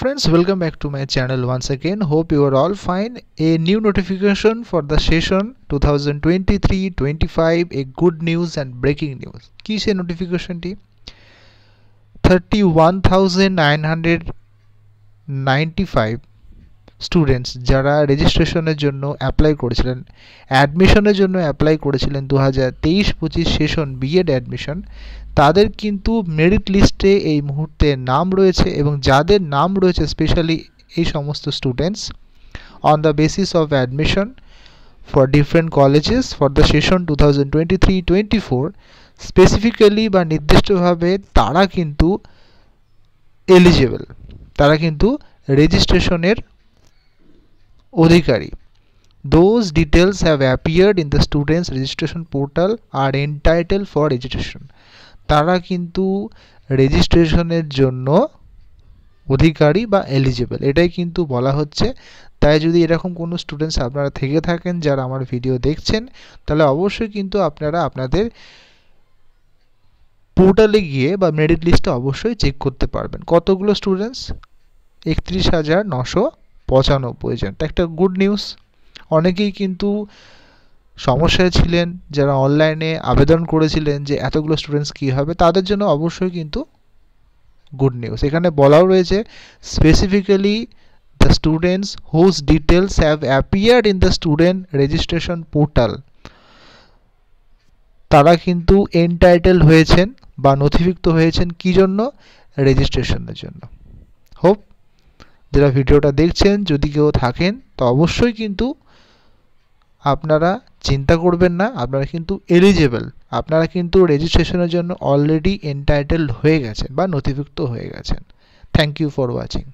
friends welcome back to my channel once again hope you are all fine a new notification for the session 2023-25 a good news and breaking news কি notification team 31995 students যারা রেজিস্ট্রেশনের জন্য apply করেছিলেন অ্যাডমিশনের জন্য apply করেছিলেন দু হাজার তেইশ পঁচিশ সেশন বিএড অ্যাডমিশন তাদের কিন্তু মেরিট লিস্টে এই মুহূর্তে নাম রয়েছে এবং যাদের নাম রয়েছে স্পেশালি এই সমস্ত students on the basis of admission the session two thousand twenty three twenty four specifically বা নির্দিষ্টভাবে তারা কিন্তু এলিজেবল তারা কিন্তু রেজিস্ট্রেশনের অধিকারী those details have appeared in the students registration portal are entitle for registration তারা কিন্তু রেজিস্ট্রেশনের জন্য অধিকারী বা এলিজিবল এটাই কিন্তু বলা হচ্ছে তাই যদি এরকম কোনো স্টুডেন্টস আপনারা থেকে থাকেন যারা আমার ভিডিও দেখছেন তাহলে অবশ্যই কিন্তু আপনারা আপনাদের পোর্টালে গিয়ে বা মেরিট লিস্টটা অবশ্যই চেক করতে পারবেন কতগুলো স্টুডেন্টস একত্রিশ হাজার নশো প্রয়োজন জন একটা গুড নিউজ অনেকেই কিন্তু সমস্যায় ছিলেন যারা অনলাইনে আবেদন করেছিলেন যে এতগুলো স্টুডেন্টস কী হবে তাদের জন্য অবশ্যই কিন্তু গুড নিউজ এখানে বলাও রয়েছে specifically the students whose details have appeared in the student registration portal তারা কিন্তু এনটাইটেল হয়েছেন বা নথিভুক্ত হয়েছেন কি জন্য রেজিস্ট্রেশনের জন্য হোপ যারা ভিডিওটা দেখছেন যদি কেউ থাকেন তো অবশ্যই কিন্তু আপনারা চিন্তা করবেন না আপনারা কিন্তু এলিজেবল আপনারা কিন্তু রেজিস্ট্রেশনের জন্য অলরেডি এন্টাইটেল হয়ে গেছেন বা নথিভুক্ত হয়ে গেছেন থ্যাংক ইউ ফর ওয়াচিং